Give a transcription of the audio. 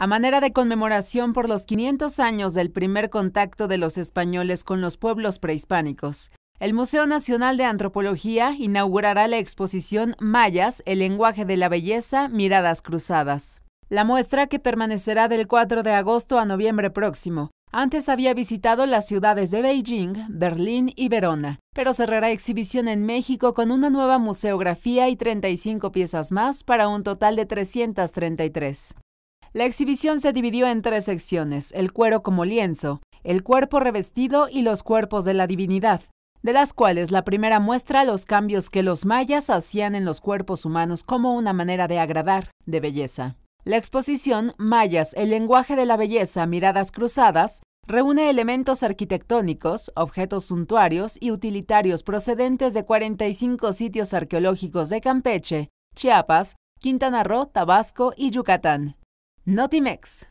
A manera de conmemoración por los 500 años del primer contacto de los españoles con los pueblos prehispánicos, el Museo Nacional de Antropología inaugurará la exposición Mayas, el lenguaje de la belleza, miradas cruzadas. La muestra, que permanecerá del 4 de agosto a noviembre próximo, antes había visitado las ciudades de Beijing, Berlín y Verona, pero cerrará exhibición en México con una nueva museografía y 35 piezas más para un total de 333. La exhibición se dividió en tres secciones, el cuero como lienzo, el cuerpo revestido y los cuerpos de la divinidad, de las cuales la primera muestra los cambios que los mayas hacían en los cuerpos humanos como una manera de agradar, de belleza. La exposición Mayas, el lenguaje de la belleza, miradas cruzadas, reúne elementos arquitectónicos, objetos suntuarios y utilitarios procedentes de 45 sitios arqueológicos de Campeche, Chiapas, Quintana Roo, Tabasco y Yucatán. Nadimex.